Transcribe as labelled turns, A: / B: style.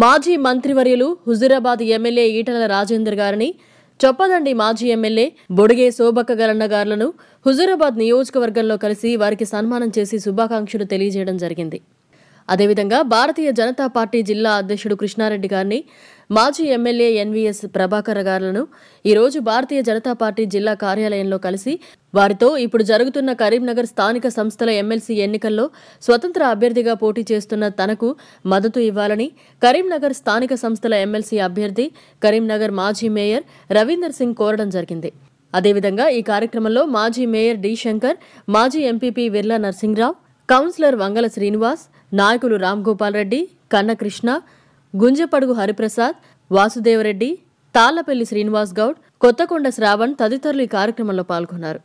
A: మాజీ మంత్రివర్యులు హుజురాబాద్ ఎమ్మెల్యే ఈటల రాజేందర్ గారిని చొప్పదండి మాజీ ఎమ్మెల్యే బొడిగే శోభక్క గలన్న గారులను హుజూరాబాద్ నియోజకవర్గంలో కలిసి వారికి సన్మానం చేసి శుభాకాంక్షలు తెలియజేయడం జరిగింది అదేవిధంగా భారతీయ జనతా పార్టీ జిల్లా అధ్యక్షుడు కృష్ణారెడ్డి గారిని మాజీ ఎమ్మెల్యే ఎన్వీఎస్ ప్రభాకర్ గారులను ఈరోజు భారతీయ జనతా పార్టీ జిల్లా కార్యాలయంలో కలిసి వారితో ఇప్పుడు జరుగుతున్న కరీంనగర్ స్థానిక సంస్థల ఎమ్మెల్సీ ఎన్నికల్లో స్వతంత్ర అభ్యర్థిగా పోటీ చేస్తున్న తనకు మద్దతు ఇవ్వాలని కరీంనగర్ స్థానిక సంస్థల ఎమ్మెల్సీ అభ్యర్థి కరీంనగర్ మాజీ మేయర్ రవీందర్ సింగ్ కోరడం జరిగింది అదేవిధంగా ఈ కార్యక్రమంలో మాజీ మేయర్ డి శంకర్ మాజీ ఎంపీపీ విర్లా నర్సింగ్రావు కౌన్సిలర్ వంగల శ్రీనివాస్ నాయకులు రామ్ గోపాల్ రెడ్డి కన్నకృష్ణ గుంజపడుగు హరిప్రసాద్ వాసుదేవరెడ్డి తాళ్లపల్లి శ్రీనివాస్ గౌడ్ కొత్తకొండ శ్రావణ్ తదితరులు ఈ కార్యక్రమంలో పాల్గొన్నారు